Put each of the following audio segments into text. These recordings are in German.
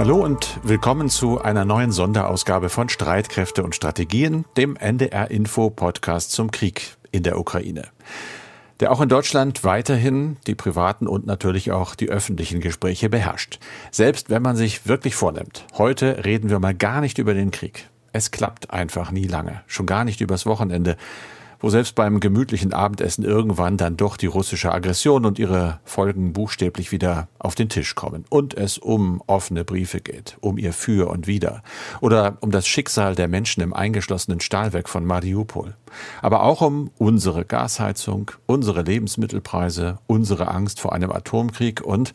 Hallo und willkommen zu einer neuen Sonderausgabe von Streitkräfte und Strategien, dem NDR Info Podcast zum Krieg in der Ukraine, der auch in Deutschland weiterhin die privaten und natürlich auch die öffentlichen Gespräche beherrscht. Selbst wenn man sich wirklich vornimmt. Heute reden wir mal gar nicht über den Krieg. Es klappt einfach nie lange, schon gar nicht übers Wochenende wo selbst beim gemütlichen Abendessen irgendwann dann doch die russische Aggression und ihre Folgen buchstäblich wieder auf den Tisch kommen und es um offene Briefe geht, um ihr Für und Wider oder um das Schicksal der Menschen im eingeschlossenen Stahlwerk von Mariupol, aber auch um unsere Gasheizung, unsere Lebensmittelpreise, unsere Angst vor einem Atomkrieg und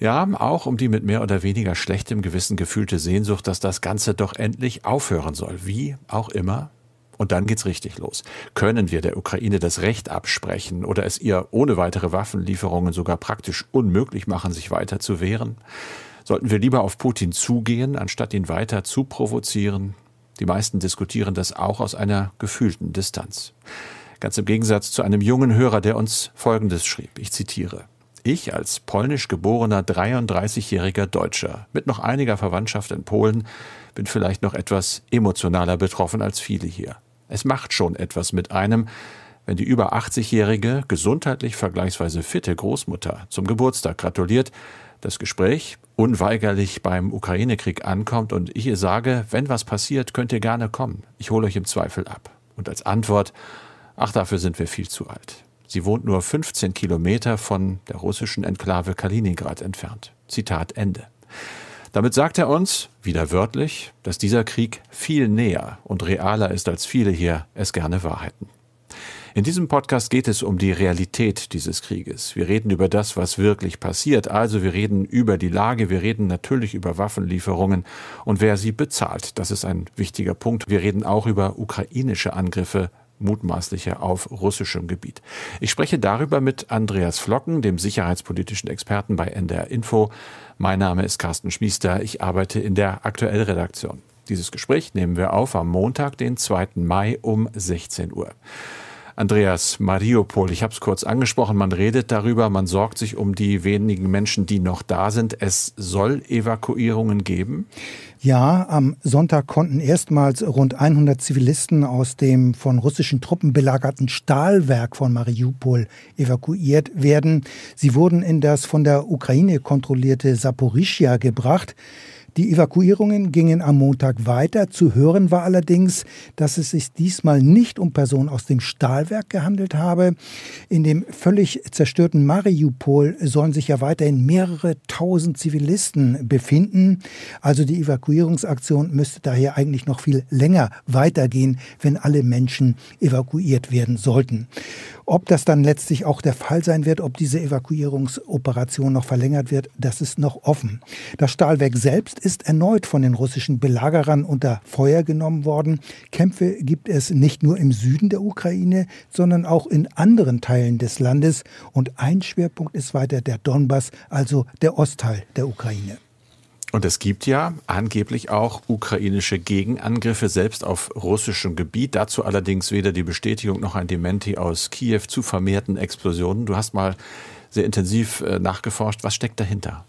ja, auch um die mit mehr oder weniger schlechtem Gewissen gefühlte Sehnsucht, dass das Ganze doch endlich aufhören soll, wie auch immer und dann geht's richtig los. Können wir der Ukraine das Recht absprechen oder es ihr ohne weitere Waffenlieferungen sogar praktisch unmöglich machen, sich weiter zu wehren? Sollten wir lieber auf Putin zugehen, anstatt ihn weiter zu provozieren? Die meisten diskutieren das auch aus einer gefühlten Distanz. Ganz im Gegensatz zu einem jungen Hörer, der uns Folgendes schrieb. Ich zitiere. Ich als polnisch geborener 33-jähriger Deutscher mit noch einiger Verwandtschaft in Polen bin vielleicht noch etwas emotionaler betroffen als viele hier. Es macht schon etwas mit einem, wenn die über 80-jährige, gesundheitlich vergleichsweise fitte Großmutter zum Geburtstag gratuliert, das Gespräch unweigerlich beim Ukraine-Krieg ankommt und ich ihr sage, wenn was passiert, könnt ihr gerne kommen. Ich hole euch im Zweifel ab. Und als Antwort, ach, dafür sind wir viel zu alt. Sie wohnt nur 15 Kilometer von der russischen Enklave Kaliningrad entfernt. Zitat Ende. Damit sagt er uns, wieder wörtlich, dass dieser Krieg viel näher und realer ist, als viele hier es gerne wahrheiten. In diesem Podcast geht es um die Realität dieses Krieges. Wir reden über das, was wirklich passiert. Also wir reden über die Lage, wir reden natürlich über Waffenlieferungen und wer sie bezahlt. Das ist ein wichtiger Punkt. Wir reden auch über ukrainische Angriffe mutmaßlicher auf russischem Gebiet. Ich spreche darüber mit Andreas Flocken, dem sicherheitspolitischen Experten bei NDR Info. Mein Name ist Carsten Schmiester. Ich arbeite in der Aktuellredaktion. Dieses Gespräch nehmen wir auf am Montag, den 2. Mai um 16 Uhr. Andreas, Mariupol, ich habe es kurz angesprochen, man redet darüber, man sorgt sich um die wenigen Menschen, die noch da sind. Es soll Evakuierungen geben? Ja, am Sonntag konnten erstmals rund 100 Zivilisten aus dem von russischen Truppen belagerten Stahlwerk von Mariupol evakuiert werden. Sie wurden in das von der Ukraine kontrollierte Saporischia gebracht. Die Evakuierungen gingen am Montag weiter. Zu hören war allerdings, dass es sich diesmal nicht um Personen aus dem Stahlwerk gehandelt habe. In dem völlig zerstörten Mariupol sollen sich ja weiterhin mehrere tausend Zivilisten befinden. Also die Evakuierungsaktion müsste daher eigentlich noch viel länger weitergehen, wenn alle Menschen evakuiert werden sollten. Ob das dann letztlich auch der Fall sein wird, ob diese Evakuierungsoperation noch verlängert wird, das ist noch offen. Das Stahlwerk selbst ist erneut von den russischen Belagerern unter Feuer genommen worden. Kämpfe gibt es nicht nur im Süden der Ukraine, sondern auch in anderen Teilen des Landes. Und ein Schwerpunkt ist weiter der Donbass, also der Ostteil der Ukraine. Und es gibt ja angeblich auch ukrainische Gegenangriffe selbst auf russischem Gebiet. Dazu allerdings weder die Bestätigung noch ein Dementi aus Kiew zu vermehrten Explosionen. Du hast mal sehr intensiv äh, nachgeforscht. Was steckt dahinter?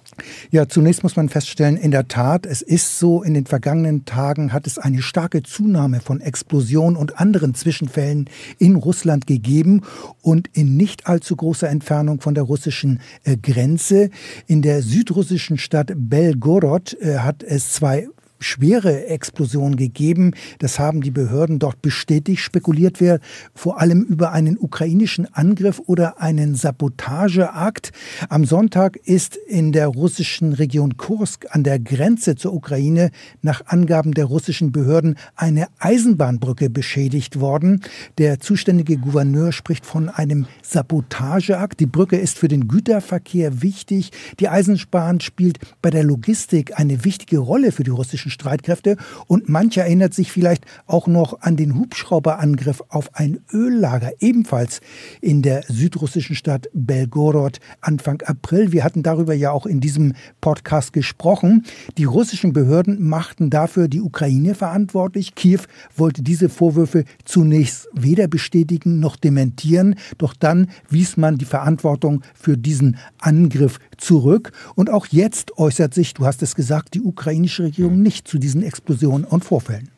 Ja, zunächst muss man feststellen, in der Tat, es ist so, in den vergangenen Tagen hat es eine starke Zunahme von Explosionen und anderen Zwischenfällen in Russland gegeben und in nicht allzu großer Entfernung von der russischen äh, Grenze. In der südrussischen Stadt Belgorod äh, hat es zwei schwere Explosion gegeben. Das haben die Behörden dort bestätigt. Spekuliert wird vor allem über einen ukrainischen Angriff oder einen Sabotageakt. Am Sonntag ist in der russischen Region Kursk an der Grenze zur Ukraine nach Angaben der russischen Behörden eine Eisenbahnbrücke beschädigt worden. Der zuständige Gouverneur spricht von einem Sabotageakt. Die Brücke ist für den Güterverkehr wichtig. Die Eisenbahn spielt bei der Logistik eine wichtige Rolle für die russischen russischen Streitkräfte. Und mancher erinnert sich vielleicht auch noch an den Hubschrauberangriff auf ein Öllager, ebenfalls in der südrussischen Stadt Belgorod Anfang April. Wir hatten darüber ja auch in diesem Podcast gesprochen. Die russischen Behörden machten dafür die Ukraine verantwortlich. Kiew wollte diese Vorwürfe zunächst weder bestätigen noch dementieren. Doch dann wies man die Verantwortung für diesen Angriff zurück. Und auch jetzt äußert sich, du hast es gesagt, die ukrainische Regierung hm. nicht zu diesen Explosionen und Vorfällen.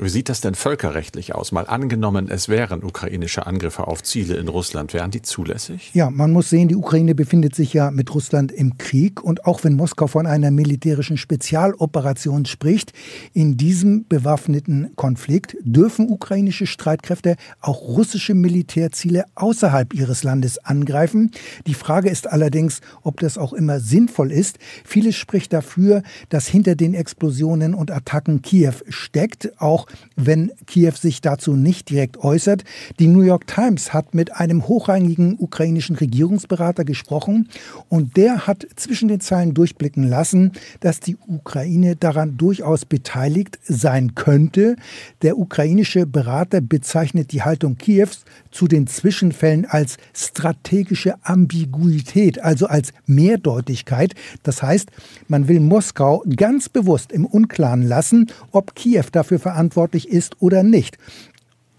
Wie sieht das denn völkerrechtlich aus? Mal angenommen, es wären ukrainische Angriffe auf Ziele in Russland, wären die zulässig? Ja, man muss sehen, die Ukraine befindet sich ja mit Russland im Krieg und auch wenn Moskau von einer militärischen Spezialoperation spricht, in diesem bewaffneten Konflikt dürfen ukrainische Streitkräfte auch russische Militärziele außerhalb ihres Landes angreifen. Die Frage ist allerdings, ob das auch immer sinnvoll ist. Vieles spricht dafür, dass hinter den Explosionen und Attacken Kiew steckt, auch wenn Kiew sich dazu nicht direkt äußert. Die New York Times hat mit einem hochrangigen ukrainischen Regierungsberater gesprochen und der hat zwischen den Zeilen durchblicken lassen, dass die Ukraine daran durchaus beteiligt sein könnte. Der ukrainische Berater bezeichnet die Haltung Kiews zu den Zwischenfällen als strategische Ambiguität, also als Mehrdeutigkeit. Das heißt, man will Moskau ganz bewusst im Unklaren lassen, ob Kiew dafür verantwortlich verantwortlich ist oder nicht.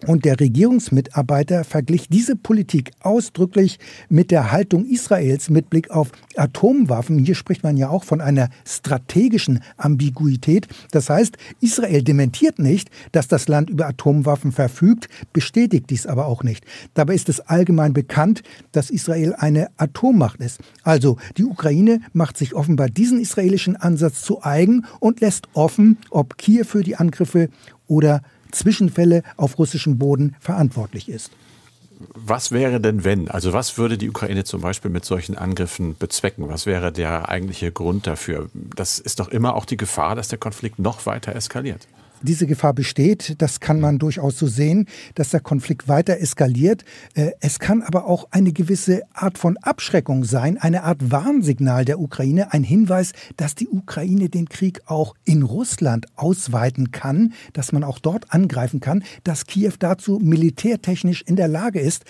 Und der Regierungsmitarbeiter verglich diese Politik ausdrücklich mit der Haltung Israels mit Blick auf Atomwaffen. Hier spricht man ja auch von einer strategischen Ambiguität. Das heißt, Israel dementiert nicht, dass das Land über Atomwaffen verfügt, bestätigt dies aber auch nicht. Dabei ist es allgemein bekannt, dass Israel eine Atommacht ist. Also die Ukraine macht sich offenbar diesen israelischen Ansatz zu eigen und lässt offen, ob Kiew für die Angriffe oder Zwischenfälle auf russischem Boden verantwortlich ist. Was wäre denn wenn? Also was würde die Ukraine zum Beispiel mit solchen Angriffen bezwecken? Was wäre der eigentliche Grund dafür? Das ist doch immer auch die Gefahr, dass der Konflikt noch weiter eskaliert diese Gefahr besteht. Das kann man durchaus so sehen, dass der Konflikt weiter eskaliert. Äh, es kann aber auch eine gewisse Art von Abschreckung sein, eine Art Warnsignal der Ukraine, ein Hinweis, dass die Ukraine den Krieg auch in Russland ausweiten kann, dass man auch dort angreifen kann, dass Kiew dazu militärtechnisch in der Lage ist.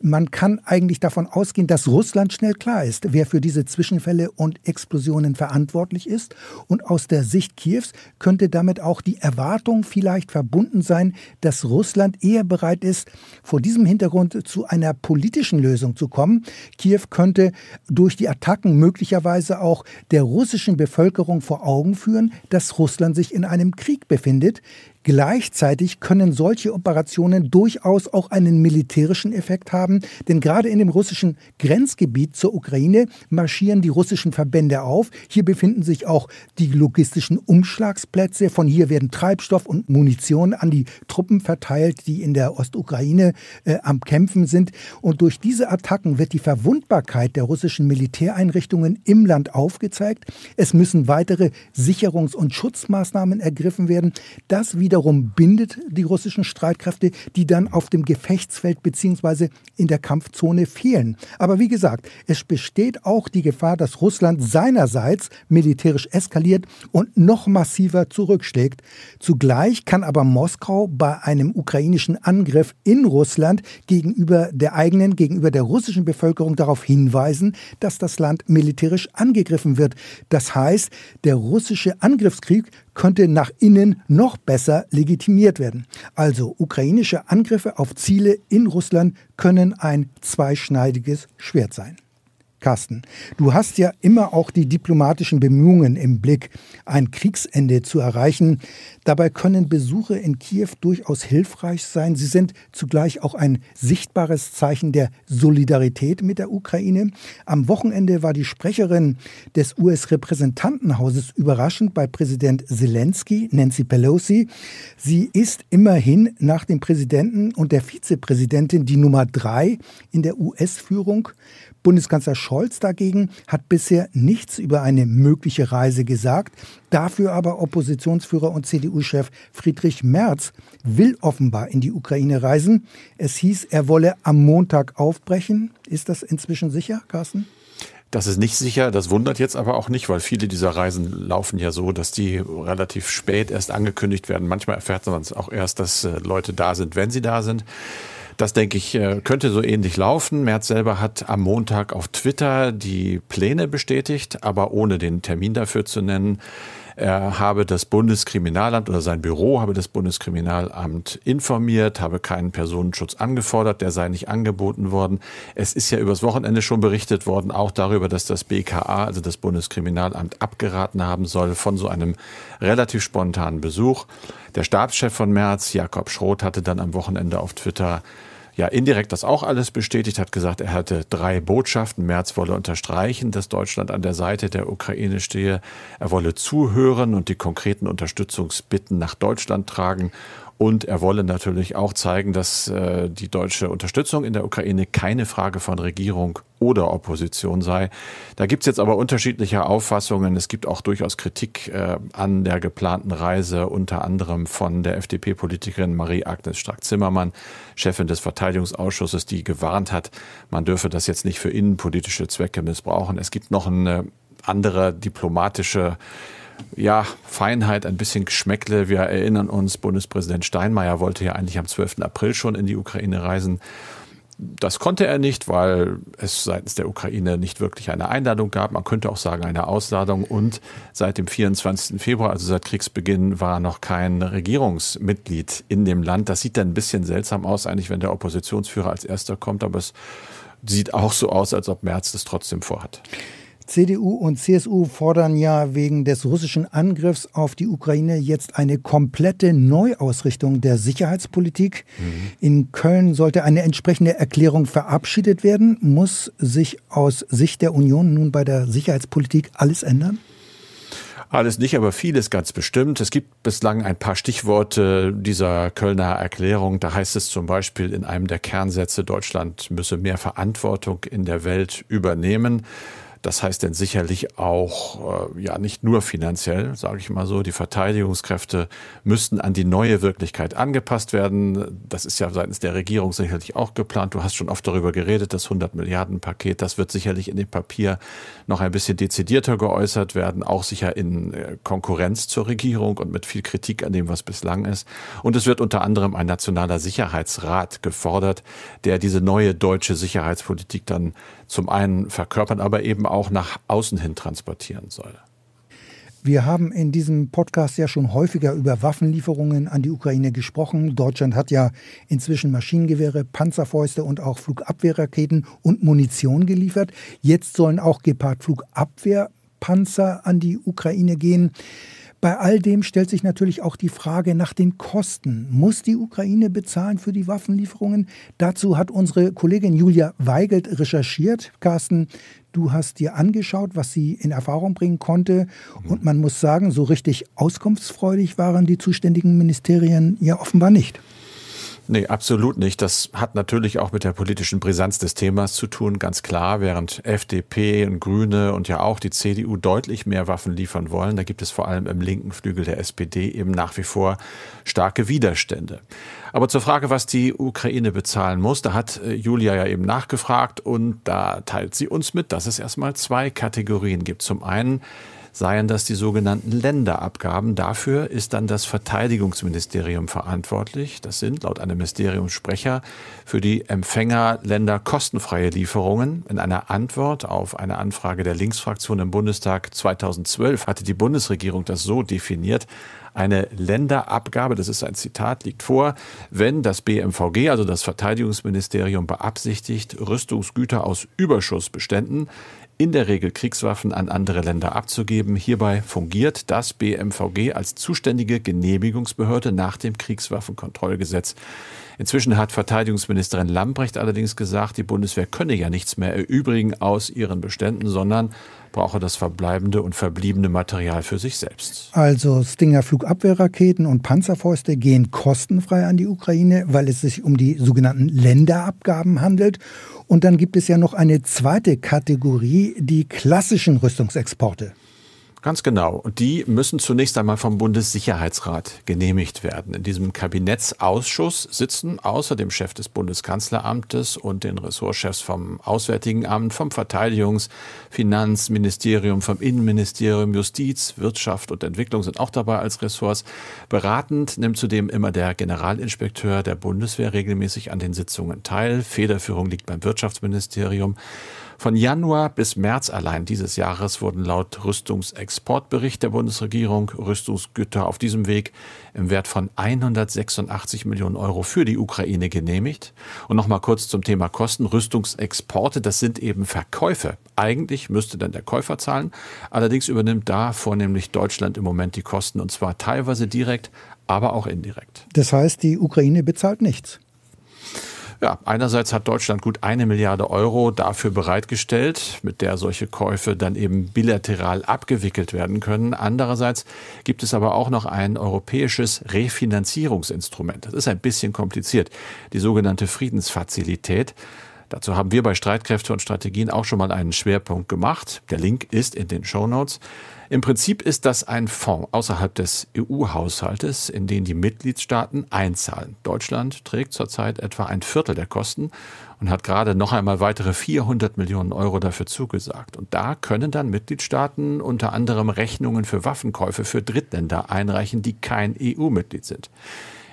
Man kann eigentlich davon ausgehen, dass Russland schnell klar ist, wer für diese Zwischenfälle und Explosionen verantwortlich ist. Und aus der Sicht Kiews könnte damit auch die Erwartung Erwartung vielleicht verbunden sein, dass Russland eher bereit ist, vor diesem Hintergrund zu einer politischen Lösung zu kommen. Kiew könnte durch die Attacken möglicherweise auch der russischen Bevölkerung vor Augen führen, dass Russland sich in einem Krieg befindet, Gleichzeitig können solche Operationen durchaus auch einen militärischen Effekt haben, denn gerade in dem russischen Grenzgebiet zur Ukraine marschieren die russischen Verbände auf. Hier befinden sich auch die logistischen Umschlagsplätze. Von hier werden Treibstoff und Munition an die Truppen verteilt, die in der Ostukraine äh, am Kämpfen sind. Und durch diese Attacken wird die Verwundbarkeit der russischen Militäreinrichtungen im Land aufgezeigt. Es müssen weitere Sicherungs- und Schutzmaßnahmen ergriffen werden. Das wieder wiederum bindet die russischen Streitkräfte, die dann auf dem Gefechtsfeld bzw. in der Kampfzone fehlen. Aber wie gesagt, es besteht auch die Gefahr, dass Russland seinerseits militärisch eskaliert und noch massiver zurückschlägt. Zugleich kann aber Moskau bei einem ukrainischen Angriff in Russland gegenüber der eigenen, gegenüber der russischen Bevölkerung darauf hinweisen, dass das Land militärisch angegriffen wird. Das heißt, der russische Angriffskrieg könnte nach innen noch besser legitimiert werden. Also ukrainische Angriffe auf Ziele in Russland können ein zweischneidiges Schwert sein. Carsten, du hast ja immer auch die diplomatischen Bemühungen im Blick, ein Kriegsende zu erreichen. Dabei können Besuche in Kiew durchaus hilfreich sein. Sie sind zugleich auch ein sichtbares Zeichen der Solidarität mit der Ukraine. Am Wochenende war die Sprecherin des US-Repräsentantenhauses überraschend bei Präsident Zelensky, Nancy Pelosi. Sie ist immerhin nach dem Präsidenten und der Vizepräsidentin die Nummer drei in der US-Führung. Bundeskanzler Scholz dagegen hat bisher nichts über eine mögliche Reise gesagt. Dafür aber Oppositionsführer und CDU-Chef Friedrich Merz will offenbar in die Ukraine reisen. Es hieß, er wolle am Montag aufbrechen. Ist das inzwischen sicher, Carsten? Das ist nicht sicher, das wundert jetzt aber auch nicht, weil viele dieser Reisen laufen ja so, dass die relativ spät erst angekündigt werden. Manchmal erfährt man es auch erst, dass äh, Leute da sind, wenn sie da sind. Das denke ich, äh, könnte so ähnlich laufen. Merz selber hat am Montag auf Twitter die Pläne bestätigt, aber ohne den Termin dafür zu nennen. Er habe das Bundeskriminalamt oder sein Büro habe das Bundeskriminalamt informiert, habe keinen Personenschutz angefordert, der sei nicht angeboten worden. Es ist ja übers Wochenende schon berichtet worden, auch darüber, dass das BKA, also das Bundeskriminalamt, abgeraten haben soll von so einem relativ spontanen Besuch. Der Stabschef von März, Jakob Schroth, hatte dann am Wochenende auf Twitter ja indirekt das auch alles bestätigt, hat gesagt, er hatte drei Botschaften. Merz wolle unterstreichen, dass Deutschland an der Seite der Ukraine stehe. Er wolle zuhören und die konkreten Unterstützungsbitten nach Deutschland tragen und er wolle natürlich auch zeigen, dass äh, die deutsche Unterstützung in der Ukraine keine Frage von Regierung oder Opposition sei. Da gibt es jetzt aber unterschiedliche Auffassungen. Es gibt auch durchaus Kritik äh, an der geplanten Reise, unter anderem von der FDP-Politikerin Marie-Agnes Strack-Zimmermann, Chefin des Verteidigungsausschusses, die gewarnt hat, man dürfe das jetzt nicht für innenpolitische Zwecke missbrauchen. Es gibt noch eine andere diplomatische ja, Feinheit, ein bisschen Geschmäckle. Wir erinnern uns, Bundespräsident Steinmeier wollte ja eigentlich am 12. April schon in die Ukraine reisen. Das konnte er nicht, weil es seitens der Ukraine nicht wirklich eine Einladung gab. Man könnte auch sagen, eine Ausladung. Und seit dem 24. Februar, also seit Kriegsbeginn, war noch kein Regierungsmitglied in dem Land. Das sieht dann ein bisschen seltsam aus, eigentlich, wenn der Oppositionsführer als erster kommt. Aber es sieht auch so aus, als ob Merz das trotzdem vorhat. CDU und CSU fordern ja wegen des russischen Angriffs auf die Ukraine jetzt eine komplette Neuausrichtung der Sicherheitspolitik. Mhm. In Köln sollte eine entsprechende Erklärung verabschiedet werden. Muss sich aus Sicht der Union nun bei der Sicherheitspolitik alles ändern? Alles nicht, aber vieles ganz bestimmt. Es gibt bislang ein paar Stichworte dieser Kölner Erklärung. Da heißt es zum Beispiel in einem der Kernsätze, Deutschland müsse mehr Verantwortung in der Welt übernehmen. Das heißt denn sicherlich auch, äh, ja, nicht nur finanziell, sage ich mal so, die Verteidigungskräfte müssten an die neue Wirklichkeit angepasst werden. Das ist ja seitens der Regierung sicherlich auch geplant. Du hast schon oft darüber geredet, das 100 Milliarden Paket, das wird sicherlich in dem Papier noch ein bisschen dezidierter geäußert werden, auch sicher in äh, Konkurrenz zur Regierung und mit viel Kritik an dem, was bislang ist. Und es wird unter anderem ein nationaler Sicherheitsrat gefordert, der diese neue deutsche Sicherheitspolitik dann zum einen verkörpern, aber eben auch nach außen hin transportieren soll. Wir haben in diesem Podcast ja schon häufiger über Waffenlieferungen an die Ukraine gesprochen. Deutschland hat ja inzwischen Maschinengewehre, Panzerfäuste und auch Flugabwehrraketen und Munition geliefert. Jetzt sollen auch Gepard Flugabwehrpanzer an die Ukraine gehen. Bei all dem stellt sich natürlich auch die Frage nach den Kosten. Muss die Ukraine bezahlen für die Waffenlieferungen? Dazu hat unsere Kollegin Julia Weigelt recherchiert. Carsten, du hast dir angeschaut, was sie in Erfahrung bringen konnte. Mhm. Und man muss sagen, so richtig auskunftsfreudig waren die zuständigen Ministerien ja offenbar nicht. Nee, absolut nicht. Das hat natürlich auch mit der politischen Brisanz des Themas zu tun, ganz klar. Während FDP und Grüne und ja auch die CDU deutlich mehr Waffen liefern wollen, da gibt es vor allem im linken Flügel der SPD eben nach wie vor starke Widerstände. Aber zur Frage, was die Ukraine bezahlen muss, da hat äh, Julia ja eben nachgefragt und da teilt sie uns mit, dass es erstmal zwei Kategorien gibt. Zum einen seien das die sogenannten Länderabgaben. Dafür ist dann das Verteidigungsministerium verantwortlich. Das sind laut einem Ministeriumssprecher für die Empfänger Länder kostenfreie Lieferungen. In einer Antwort auf eine Anfrage der Linksfraktion im Bundestag 2012 hatte die Bundesregierung das so definiert. Eine Länderabgabe, das ist ein Zitat, liegt vor, wenn das BMVG, also das Verteidigungsministerium, beabsichtigt, Rüstungsgüter aus Überschussbeständen in der Regel Kriegswaffen an andere Länder abzugeben. Hierbei fungiert das BMVG als zuständige Genehmigungsbehörde nach dem Kriegswaffenkontrollgesetz. Inzwischen hat Verteidigungsministerin Lambrecht allerdings gesagt, die Bundeswehr könne ja nichts mehr erübrigen aus ihren Beständen, sondern brauche das verbleibende und verbliebene Material für sich selbst. Also Stinger Flugabwehrraketen und Panzerfäuste gehen kostenfrei an die Ukraine, weil es sich um die sogenannten Länderabgaben handelt und dann gibt es ja noch eine zweite Kategorie, die klassischen Rüstungsexporte. Ganz genau. Und die müssen zunächst einmal vom Bundessicherheitsrat genehmigt werden. In diesem Kabinettsausschuss sitzen außer dem Chef des Bundeskanzleramtes und den Ressortchefs vom Auswärtigen Amt, vom Verteidigungs-, Finanzministerium, vom Innenministerium, Justiz, Wirtschaft und Entwicklung sind auch dabei als Ressorts. Beratend nimmt zudem immer der Generalinspekteur der Bundeswehr regelmäßig an den Sitzungen teil. Federführung liegt beim Wirtschaftsministerium. Von Januar bis März allein dieses Jahres wurden laut Rüstungsexperten Exportbericht der Bundesregierung Rüstungsgüter auf diesem Weg im Wert von 186 Millionen Euro für die Ukraine genehmigt. Und nochmal kurz zum Thema Kosten. Rüstungsexporte, das sind eben Verkäufe. Eigentlich müsste dann der Käufer zahlen. Allerdings übernimmt da vornehmlich Deutschland im Moment die Kosten und zwar teilweise direkt, aber auch indirekt. Das heißt, die Ukraine bezahlt nichts. Ja, einerseits hat Deutschland gut eine Milliarde Euro dafür bereitgestellt, mit der solche Käufe dann eben bilateral abgewickelt werden können. Andererseits gibt es aber auch noch ein europäisches Refinanzierungsinstrument. Das ist ein bisschen kompliziert. Die sogenannte Friedensfazilität. Dazu haben wir bei Streitkräfte und Strategien auch schon mal einen Schwerpunkt gemacht. Der Link ist in den Show Notes. Im Prinzip ist das ein Fonds außerhalb des EU-Haushaltes, in den die Mitgliedstaaten einzahlen. Deutschland trägt zurzeit etwa ein Viertel der Kosten und hat gerade noch einmal weitere 400 Millionen Euro dafür zugesagt. Und da können dann Mitgliedstaaten unter anderem Rechnungen für Waffenkäufe für Drittländer einreichen, die kein EU-Mitglied sind.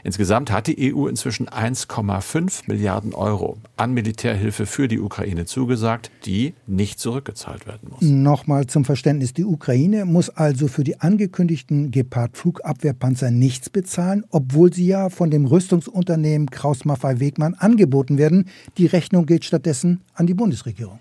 Insgesamt hat die EU inzwischen 1,5 Milliarden Euro an Militärhilfe für die Ukraine zugesagt, die nicht zurückgezahlt werden muss. Nochmal zum Verständnis. Die Ukraine muss also für die angekündigten Gepard-Flugabwehrpanzer nichts bezahlen, obwohl sie ja von dem Rüstungsunternehmen Kraus-Maffei-Wegmann angeboten werden. Die Rechnung geht stattdessen an die Bundesregierung.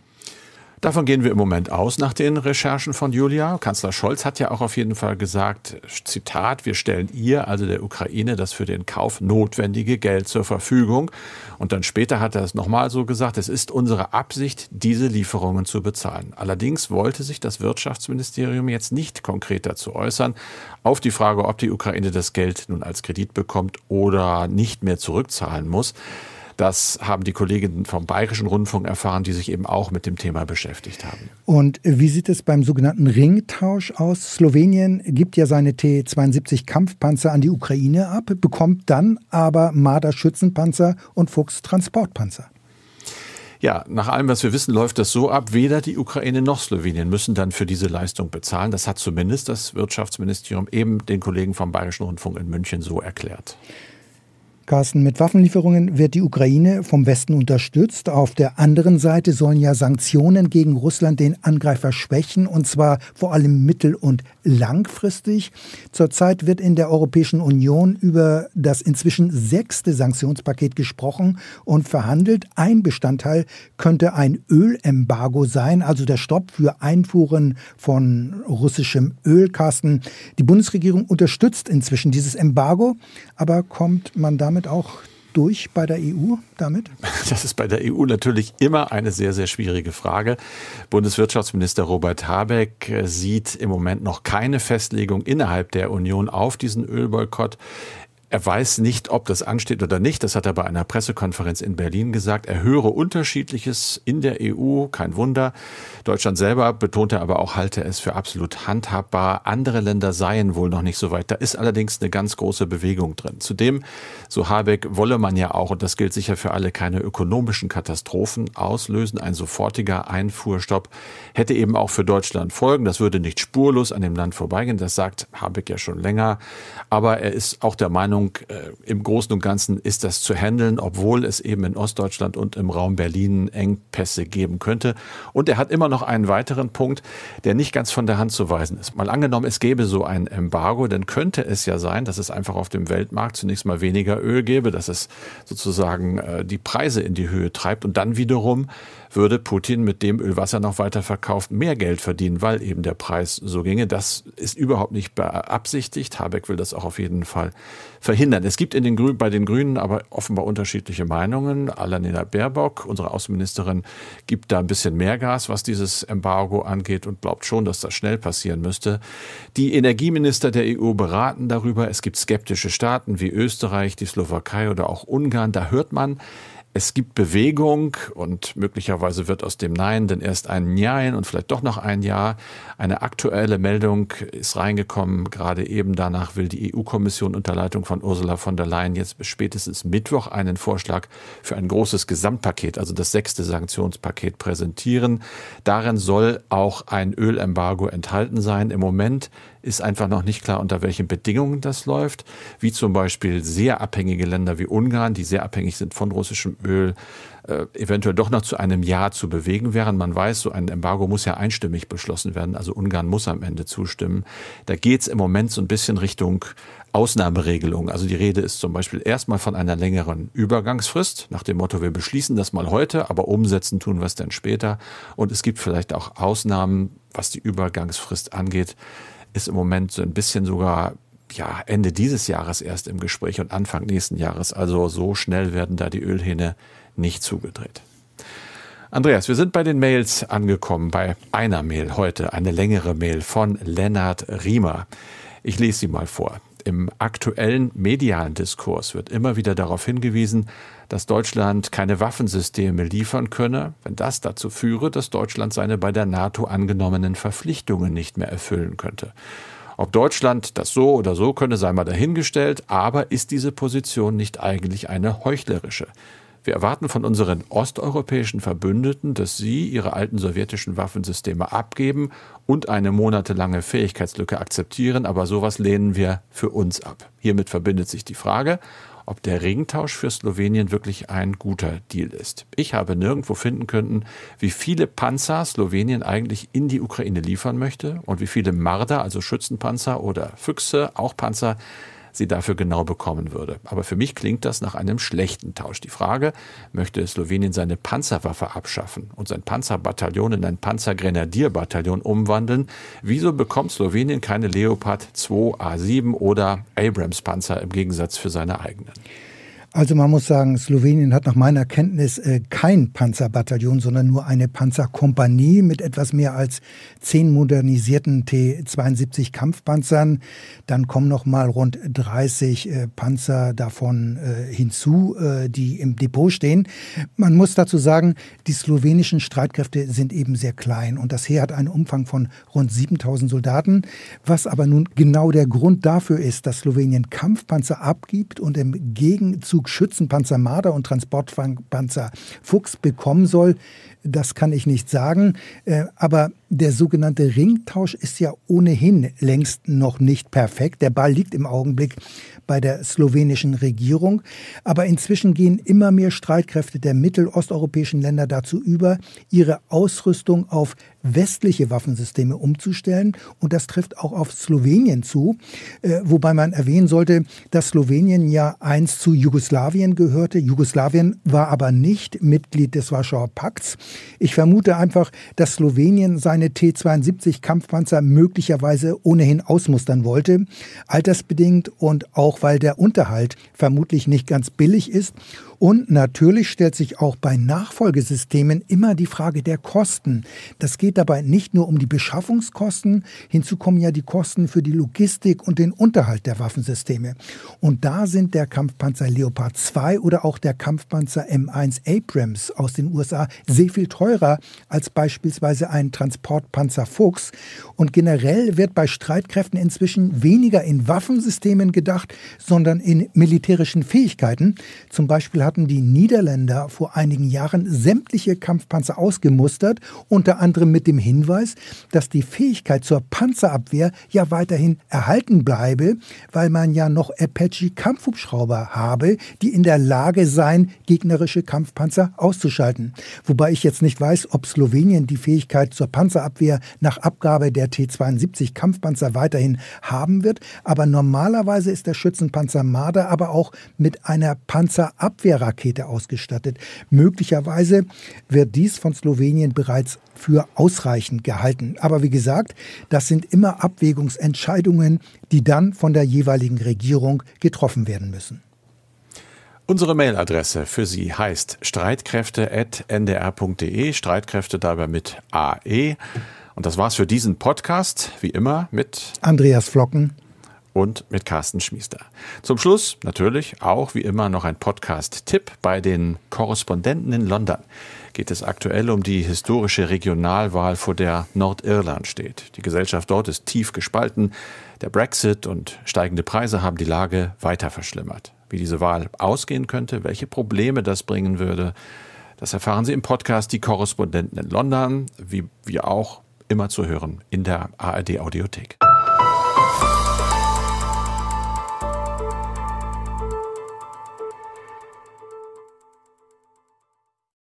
Davon gehen wir im Moment aus nach den Recherchen von Julia. Kanzler Scholz hat ja auch auf jeden Fall gesagt, Zitat, wir stellen ihr, also der Ukraine, das für den Kauf notwendige Geld zur Verfügung. Und dann später hat er es nochmal so gesagt, es ist unsere Absicht, diese Lieferungen zu bezahlen. Allerdings wollte sich das Wirtschaftsministerium jetzt nicht konkret dazu äußern, auf die Frage, ob die Ukraine das Geld nun als Kredit bekommt oder nicht mehr zurückzahlen muss. Das haben die Kolleginnen vom Bayerischen Rundfunk erfahren, die sich eben auch mit dem Thema beschäftigt haben. Und wie sieht es beim sogenannten Ringtausch aus? Slowenien gibt ja seine T-72 Kampfpanzer an die Ukraine ab, bekommt dann aber Marder Schützenpanzer und Fuchs Transportpanzer. Ja, nach allem, was wir wissen, läuft das so ab. Weder die Ukraine noch Slowenien müssen dann für diese Leistung bezahlen. Das hat zumindest das Wirtschaftsministerium eben den Kollegen vom Bayerischen Rundfunk in München so erklärt. Carsten, mit Waffenlieferungen wird die Ukraine vom Westen unterstützt. Auf der anderen Seite sollen ja Sanktionen gegen Russland den Angreifer schwächen, und zwar vor allem mittel- und langfristig. Zurzeit wird in der Europäischen Union über das inzwischen sechste Sanktionspaket gesprochen und verhandelt. Ein Bestandteil könnte ein Ölembargo sein, also der Stopp für Einfuhren von russischem Ölkasten. Die Bundesregierung unterstützt inzwischen dieses Embargo, aber kommt man damit auch durch bei der EU damit? Das ist bei der EU natürlich immer eine sehr, sehr schwierige Frage. Bundeswirtschaftsminister Robert Habeck äh, sieht im Moment noch keine Festlegung innerhalb der Union auf diesen Ölboykott er weiß nicht, ob das ansteht oder nicht. Das hat er bei einer Pressekonferenz in Berlin gesagt. Er höre Unterschiedliches in der EU, kein Wunder. Deutschland selber betonte aber auch, halte es für absolut handhabbar. Andere Länder seien wohl noch nicht so weit. Da ist allerdings eine ganz große Bewegung drin. Zudem, so Habeck, wolle man ja auch, und das gilt sicher für alle, keine ökonomischen Katastrophen auslösen. Ein sofortiger Einfuhrstopp hätte eben auch für Deutschland Folgen. Das würde nicht spurlos an dem Land vorbeigehen. Das sagt Habeck ja schon länger. Aber er ist auch der Meinung, Meinung, äh, im Großen und Ganzen ist das zu handeln, obwohl es eben in Ostdeutschland und im Raum Berlin Engpässe geben könnte. Und er hat immer noch einen weiteren Punkt, der nicht ganz von der Hand zu weisen ist. Mal angenommen, es gäbe so ein Embargo, dann könnte es ja sein, dass es einfach auf dem Weltmarkt zunächst mal weniger Öl gäbe, dass es sozusagen äh, die Preise in die Höhe treibt und dann wiederum würde Putin mit dem Öl, was er noch weiter verkauft, mehr Geld verdienen, weil eben der Preis so ginge. Das ist überhaupt nicht beabsichtigt. Habeck will das auch auf jeden Fall verhindern. Es gibt in den bei den Grünen aber offenbar unterschiedliche Meinungen. Alanina Baerbock, unsere Außenministerin, gibt da ein bisschen mehr Gas, was dieses Embargo angeht und glaubt schon, dass das schnell passieren müsste. Die Energieminister der EU beraten darüber. Es gibt skeptische Staaten wie Österreich, die Slowakei oder auch Ungarn. Da hört man, es gibt Bewegung und möglicherweise wird aus dem Nein dann erst ein Nein und vielleicht doch noch ein Ja. Eine aktuelle Meldung ist reingekommen, gerade eben danach will die EU-Kommission unter Leitung von Ursula von der Leyen jetzt spätestens Mittwoch einen Vorschlag für ein großes Gesamtpaket, also das sechste Sanktionspaket präsentieren. Darin soll auch ein Ölembargo enthalten sein. Im Moment ist einfach noch nicht klar, unter welchen Bedingungen das läuft, wie zum Beispiel sehr abhängige Länder wie Ungarn, die sehr abhängig sind von russischem Öl, äh, eventuell doch noch zu einem Ja zu bewegen wären. Man weiß, so ein Embargo muss ja einstimmig beschlossen werden, also Ungarn muss am Ende zustimmen. Da geht es im Moment so ein bisschen Richtung Ausnahmeregelung. Also die Rede ist zum Beispiel erstmal von einer längeren Übergangsfrist, nach dem Motto, wir beschließen das mal heute, aber umsetzen tun wir es dann später. Und es gibt vielleicht auch Ausnahmen, was die Übergangsfrist angeht ist im Moment so ein bisschen sogar ja, Ende dieses Jahres erst im Gespräch und Anfang nächsten Jahres. Also so schnell werden da die Ölhähne nicht zugedreht. Andreas, wir sind bei den Mails angekommen, bei einer Mail heute, eine längere Mail von Lennart Riemer. Ich lese sie mal vor. Im aktuellen medialen Diskurs wird immer wieder darauf hingewiesen, dass Deutschland keine Waffensysteme liefern könne, wenn das dazu führe, dass Deutschland seine bei der NATO angenommenen Verpflichtungen nicht mehr erfüllen könnte. Ob Deutschland das so oder so könne, sei mal dahingestellt, aber ist diese Position nicht eigentlich eine heuchlerische? Wir erwarten von unseren osteuropäischen Verbündeten, dass sie ihre alten sowjetischen Waffensysteme abgeben und eine monatelange Fähigkeitslücke akzeptieren, aber sowas lehnen wir für uns ab. Hiermit verbindet sich die Frage, ob der Ringtausch für Slowenien wirklich ein guter Deal ist. Ich habe nirgendwo finden können, wie viele Panzer Slowenien eigentlich in die Ukraine liefern möchte und wie viele Marder, also Schützenpanzer oder Füchse, auch Panzer, sie dafür genau bekommen würde. Aber für mich klingt das nach einem schlechten Tausch. Die Frage, möchte Slowenien seine Panzerwaffe abschaffen und sein Panzerbataillon in ein Panzergrenadierbataillon umwandeln? Wieso bekommt Slowenien keine Leopard 2A7 oder Abrams Panzer im Gegensatz für seine eigenen? Also man muss sagen, Slowenien hat nach meiner Kenntnis äh, kein Panzerbataillon, sondern nur eine Panzerkompanie mit etwas mehr als zehn modernisierten T-72 Kampfpanzern. Dann kommen noch mal rund 30 äh, Panzer davon äh, hinzu, die im Depot stehen. Man muss dazu sagen, die slowenischen Streitkräfte sind eben sehr klein und das Heer hat einen Umfang von rund 7000 Soldaten, was aber nun genau der Grund dafür ist, dass Slowenien Kampfpanzer abgibt und im Gegenzug Zug Schützenpanzer Marder und Transportpanzer Fuchs bekommen soll, das kann ich nicht sagen. Äh, aber der sogenannte Ringtausch ist ja ohnehin längst noch nicht perfekt. Der Ball liegt im Augenblick bei der slowenischen Regierung. Aber inzwischen gehen immer mehr Streitkräfte der mittelosteuropäischen Länder dazu über, ihre Ausrüstung auf westliche Waffensysteme umzustellen. Und das trifft auch auf Slowenien zu, äh, wobei man erwähnen sollte, dass Slowenien ja einst zu Jugoslawien gehörte. Jugoslawien war aber nicht Mitglied des Warschauer Pakts. Ich vermute einfach, dass Slowenien sein seine T-72-Kampfpanzer möglicherweise ohnehin ausmustern wollte, altersbedingt und auch weil der Unterhalt vermutlich nicht ganz billig ist und natürlich stellt sich auch bei Nachfolgesystemen immer die Frage der Kosten. Das geht dabei nicht nur um die Beschaffungskosten, hinzu kommen ja die Kosten für die Logistik und den Unterhalt der Waffensysteme. Und da sind der Kampfpanzer Leopard 2 oder auch der Kampfpanzer M1 Abrams aus den USA sehr viel teurer als beispielsweise ein Transportpanzer Fuchs. Und generell wird bei Streitkräften inzwischen weniger in Waffensystemen gedacht, sondern in militärischen Fähigkeiten. Zum Beispiel hatten die Niederländer vor einigen Jahren sämtliche Kampfpanzer ausgemustert, unter anderem mit dem Hinweis, dass die Fähigkeit zur Panzerabwehr ja weiterhin erhalten bleibe, weil man ja noch Apache-Kampfhubschrauber habe, die in der Lage seien, gegnerische Kampfpanzer auszuschalten. Wobei ich jetzt nicht weiß, ob Slowenien die Fähigkeit zur Panzerabwehr nach Abgabe der T-72 Kampfpanzer weiterhin haben wird, aber normalerweise ist der Schützenpanzer Marder aber auch mit einer Panzerabwehr Rakete ausgestattet. Möglicherweise wird dies von Slowenien bereits für ausreichend gehalten. Aber wie gesagt, das sind immer Abwägungsentscheidungen, die dann von der jeweiligen Regierung getroffen werden müssen. Unsere Mailadresse für Sie heißt streitkräfte.ndr.de, Streitkräfte dabei mit AE. Und das war's für diesen Podcast, wie immer mit Andreas Flocken und mit Carsten Schmiester. Zum Schluss natürlich auch wie immer noch ein Podcast-Tipp bei den Korrespondenten in London geht es aktuell um die historische Regionalwahl, vor der Nordirland steht. Die Gesellschaft dort ist tief gespalten. Der Brexit und steigende Preise haben die Lage weiter verschlimmert. Wie diese Wahl ausgehen könnte, welche Probleme das bringen würde, das erfahren Sie im Podcast Die Korrespondenten in London, wie wir auch immer zu hören in der ARD Audiothek.